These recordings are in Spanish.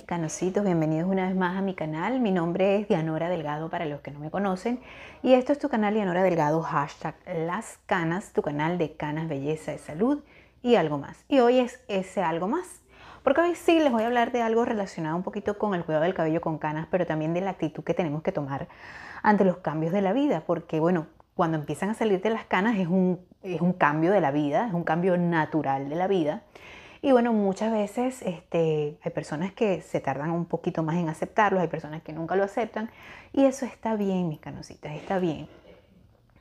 mis canositos, bienvenidos una vez más a mi canal. Mi nombre es Dianora Delgado para los que no me conocen y esto es tu canal Dianora Delgado, hashtag Las Canas, tu canal de canas, belleza y salud y algo más. Y hoy es ese algo más, porque hoy sí les voy a hablar de algo relacionado un poquito con el cuidado del cabello con canas, pero también de la actitud que tenemos que tomar ante los cambios de la vida, porque bueno, cuando empiezan a salirte las canas es un, es un cambio de la vida, es un cambio natural de la vida. Y bueno, muchas veces este, hay personas que se tardan un poquito más en aceptarlos, hay personas que nunca lo aceptan y eso está bien, mis canositas, está bien.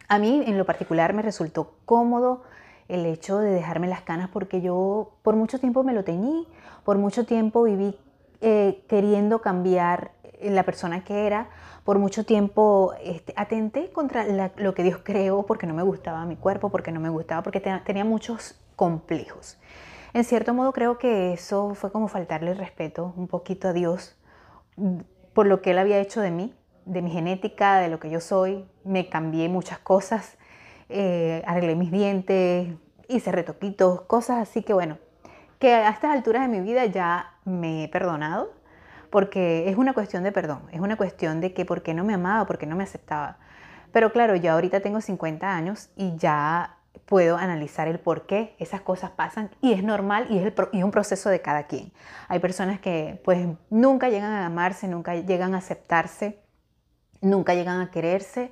A mí en lo particular me resultó cómodo el hecho de dejarme las canas porque yo por mucho tiempo me lo teñí, por mucho tiempo viví eh, queriendo cambiar la persona que era, por mucho tiempo este, atenté contra lo que Dios creó porque no me gustaba mi cuerpo, porque no me gustaba, porque tenía muchos complejos. En cierto modo creo que eso fue como faltarle el respeto un poquito a Dios por lo que él había hecho de mí, de mi genética, de lo que yo soy. Me cambié muchas cosas, eh, arreglé mis dientes, hice retoquitos, cosas así que bueno, que a estas alturas de mi vida ya me he perdonado, porque es una cuestión de perdón, es una cuestión de que por qué no me amaba, por qué no me aceptaba. Pero claro, yo ahorita tengo 50 años y ya puedo analizar el por qué esas cosas pasan y es normal y es un proceso de cada quien. Hay personas que pues nunca llegan a amarse, nunca llegan a aceptarse, nunca llegan a quererse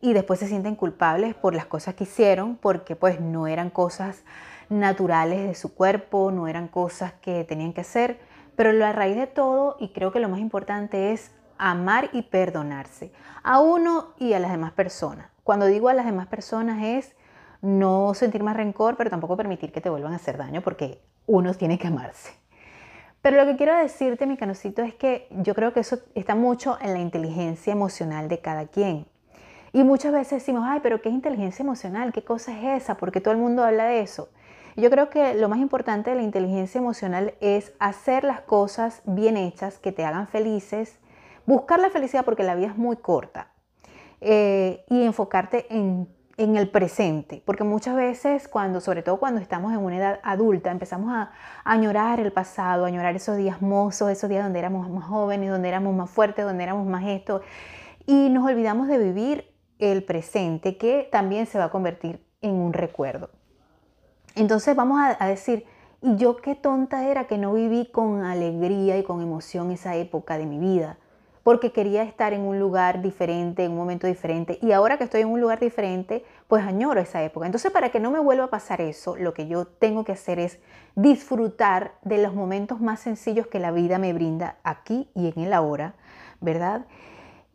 y después se sienten culpables por las cosas que hicieron porque pues no eran cosas naturales de su cuerpo, no eran cosas que tenían que hacer, pero a raíz de todo y creo que lo más importante es amar y perdonarse a uno y a las demás personas. Cuando digo a las demás personas es no sentir más rencor, pero tampoco permitir que te vuelvan a hacer daño porque uno tiene que amarse. Pero lo que quiero decirte, mi canocito, es que yo creo que eso está mucho en la inteligencia emocional de cada quien. Y muchas veces decimos, ay, pero ¿qué es inteligencia emocional? ¿Qué cosa es esa? Porque todo el mundo habla de eso. Yo creo que lo más importante de la inteligencia emocional es hacer las cosas bien hechas que te hagan felices, buscar la felicidad porque la vida es muy corta eh, y enfocarte en en el presente, porque muchas veces cuando, sobre todo cuando estamos en una edad adulta, empezamos a añorar el pasado, a añorar esos días mozos, esos días donde éramos más jóvenes, donde éramos más fuertes, donde éramos más esto, y nos olvidamos de vivir el presente, que también se va a convertir en un recuerdo. Entonces vamos a, a decir, y yo qué tonta era que no viví con alegría y con emoción esa época de mi vida porque quería estar en un lugar diferente, en un momento diferente. Y ahora que estoy en un lugar diferente, pues añoro esa época. Entonces, para que no me vuelva a pasar eso, lo que yo tengo que hacer es disfrutar de los momentos más sencillos que la vida me brinda aquí y en el ahora, ¿verdad?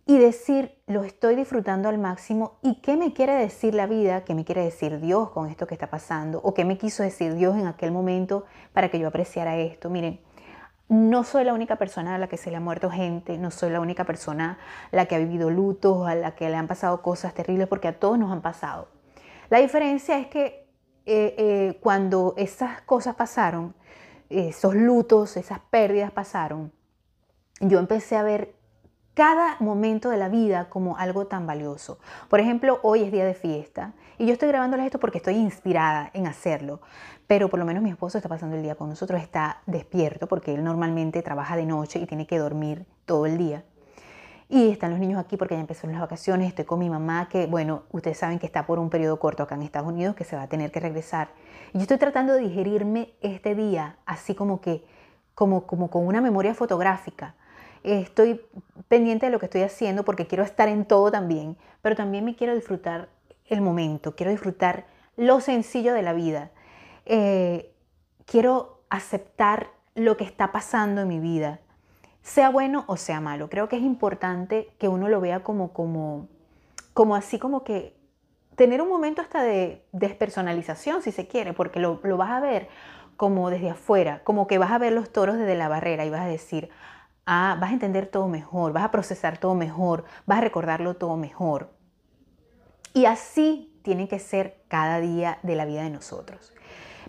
Y decir, lo estoy disfrutando al máximo y qué me quiere decir la vida, qué me quiere decir Dios con esto que está pasando, o qué me quiso decir Dios en aquel momento para que yo apreciara esto. Miren, no soy la única persona a la que se le ha muerto gente, no soy la única persona a la que ha vivido lutos, a la que le han pasado cosas terribles, porque a todos nos han pasado. La diferencia es que eh, eh, cuando esas cosas pasaron, esos lutos, esas pérdidas pasaron, yo empecé a ver cada momento de la vida como algo tan valioso. Por ejemplo, hoy es día de fiesta y yo estoy grabándoles esto porque estoy inspirada en hacerlo, pero por lo menos mi esposo está pasando el día con nosotros, está despierto porque él normalmente trabaja de noche y tiene que dormir todo el día. Y están los niños aquí porque ya empezaron las vacaciones, estoy con mi mamá que, bueno, ustedes saben que está por un periodo corto acá en Estados Unidos que se va a tener que regresar. Y yo estoy tratando de digerirme este día así como que, como, como con una memoria fotográfica estoy pendiente de lo que estoy haciendo porque quiero estar en todo también, pero también me quiero disfrutar el momento, quiero disfrutar lo sencillo de la vida, eh, quiero aceptar lo que está pasando en mi vida, sea bueno o sea malo. Creo que es importante que uno lo vea como, como, como así como que tener un momento hasta de despersonalización, si se quiere, porque lo, lo vas a ver como desde afuera, como que vas a ver los toros desde la barrera y vas a decir, vas a entender todo mejor, vas a procesar todo mejor, vas a recordarlo todo mejor. Y así tiene que ser cada día de la vida de nosotros.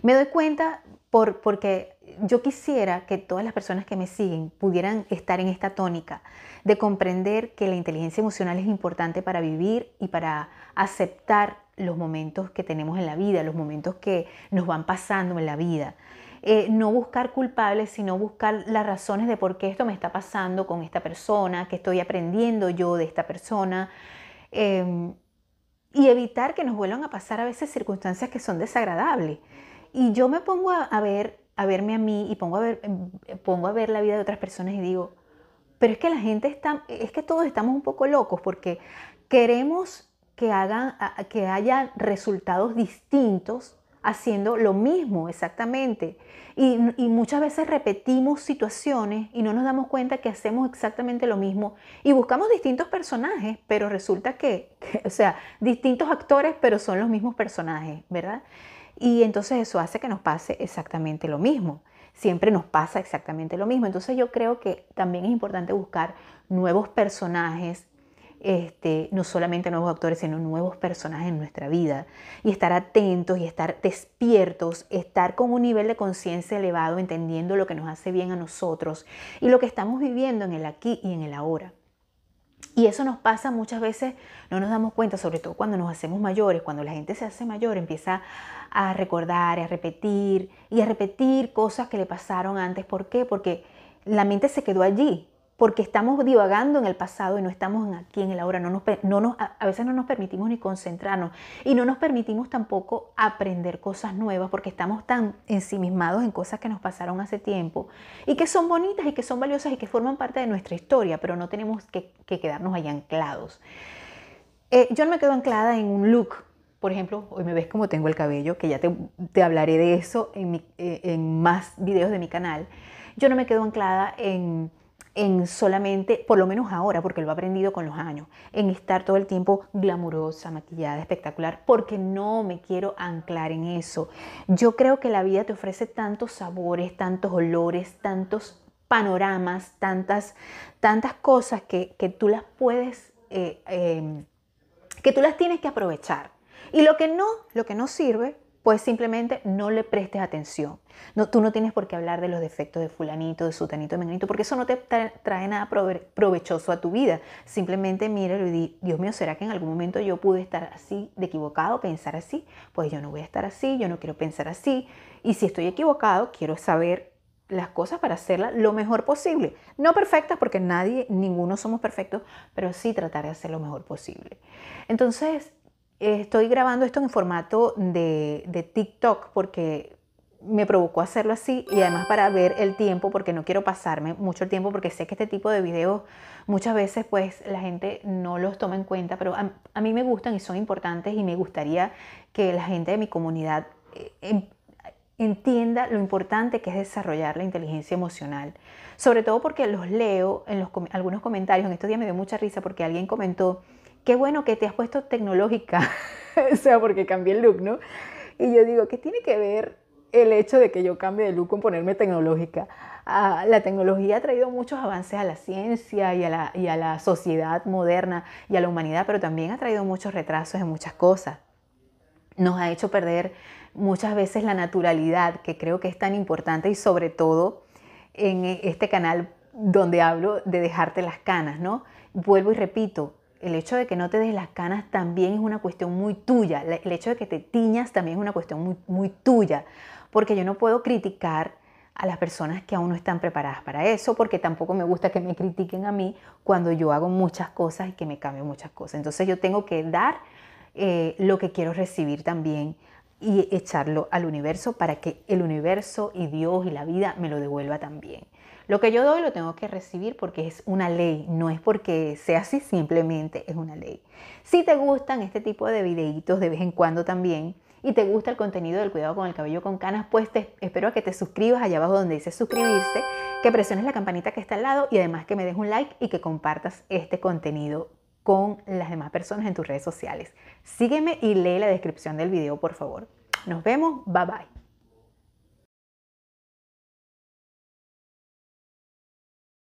Me doy cuenta porque yo quisiera que todas las personas que me siguen pudieran estar en esta tónica de comprender que la inteligencia emocional es importante para vivir y para aceptar los momentos que tenemos en la vida, los momentos que nos van pasando en la vida. Eh, no buscar culpables, sino buscar las razones de por qué esto me está pasando con esta persona, que estoy aprendiendo yo de esta persona. Em, y evitar que nos vuelvan a pasar a veces circunstancias que son desagradables. Y yo me pongo a, ver, a verme a mí y pongo a, ver, em, pongo a ver la vida de otras personas y digo, pero es que la gente está, es que todos estamos un poco locos porque queremos que, hagan, que haya resultados distintos haciendo lo mismo exactamente. Y, muchas veces repetimos situaciones y no nos damos cuenta que hacemos exactamente lo mismo y buscamos distintos personajes, pero resulta que, que, o sea, distintos actores, pero son los mismos personajes, ¿verdad? Y entonces eso hace que nos pase exactamente lo mismo. Siempre nos pasa exactamente lo mismo. Entonces yo creo que también es importante buscar nuevos personajes, este, no solamente nuevos actores, sino nuevos personajes en nuestra vida. Y estar atentos y estar despiertos, estar con un nivel de conciencia elevado, entendiendo lo que nos hace bien a nosotros y lo que estamos viviendo en el aquí y en el ahora. Y eso nos pasa muchas veces, no nos damos cuenta, sobre todo cuando nos hacemos mayores, cuando la gente se hace mayor, empieza a recordar, a repetir y a repetir cosas que le pasaron antes. ¿Por qué? Porque la mente se quedó allí, porque estamos divagando en el pasado y no estamos aquí en el ahora. No nos, no nos, a veces no nos permitimos ni concentrarnos y no nos permitimos tampoco aprender cosas nuevas porque estamos tan ensimismados en cosas que nos pasaron hace tiempo y que son bonitas y que son valiosas y que forman parte de nuestra historia, pero no tenemos que, quedarnos ahí anclados. Eh, yo no me quedo anclada en un look. Por ejemplo, hoy me ves como tengo el cabello, que ya te, hablaré de eso en, eh, en más videos de mi canal. Yo no me quedo anclada en en solamente, por lo menos ahora, porque lo he aprendido con los años, en estar todo el tiempo glamurosa, maquillada, espectacular, porque no me quiero anclar en eso. Yo creo que la vida te ofrece tantos sabores, tantos olores, tantos panoramas, tantas, tantas cosas que, que tú las puedes, eh, em, que tú las tienes que aprovechar. Y lo que no, lo que no sirve, pues simplemente no le prestes atención. No, tú no tienes por qué hablar de los defectos de fulanito, de sutanito, de menganito, porque eso no te trae nada provechoso a tu vida. Simplemente míralo y di, Dios mío, ¿será que en algún momento yo pude estar así, de equivocado, pensar así? Pues yo no voy a estar así, yo no quiero pensar así. Y si estoy equivocado, quiero saber las cosas para hacerlas lo mejor posible. No perfectas porque nadie, ninguno somos perfectos, pero sí tratar de hacer lo mejor posible. Entonces, Estoy grabando esto en formato de, TikTok porque me provocó hacerlo así y además para ver el tiempo porque no quiero pasarme mucho el tiempo porque sé que este tipo de videos muchas veces pues la gente no los toma en cuenta pero a, mí me gustan y son importantes y me gustaría que la gente de mi comunidad eh, em, entienda lo importante que es desarrollar la inteligencia emocional sobre todo porque los leo en los, algunos comentarios en estos días me dio mucha risa porque alguien comentó qué bueno que te has puesto tecnológica, o sea, porque cambié el look, ¿no? Y yo digo, ¿qué tiene que ver el hecho de que yo cambie de look con ponerme tecnológica? Ah, la tecnología ha traído muchos avances a la ciencia y a la, y a la sociedad moderna y a la humanidad, pero también ha traído muchos retrasos en muchas cosas. Nos ha hecho perder muchas veces la naturalidad, que creo que es tan importante y sobre todo en e, este canal donde hablo de dejarte las canas, ¿no? Vuelvo y repito, el hecho de que no te des las canas también es una cuestión muy tuya. El hecho de que te tiñas también es una cuestión muy, muy tuya. Porque yo no puedo criticar a las personas que aún no están preparadas para eso, porque tampoco me gusta que me critiquen a mí cuando yo hago muchas cosas y que me cambio muchas cosas. Entonces yo tengo que dar eh, lo que quiero recibir también y echarlo al universo para que el universo y Dios y la vida me lo devuelva también. Lo que yo doy lo tengo que recibir porque es una ley, no es porque sea así, simplemente es una ley. Si te gustan este tipo de videitos de vez en cuando también y te gusta el contenido del cuidado con el cabello con canas, pues espero a que te suscribas allá abajo donde dice suscribirse, que presiones la campanita que está al lado y además que me des un like y que compartas este contenido con las demás personas en tus redes sociales. Sígueme y lee la descripción del video, por favor. Nos vemos, bye bye.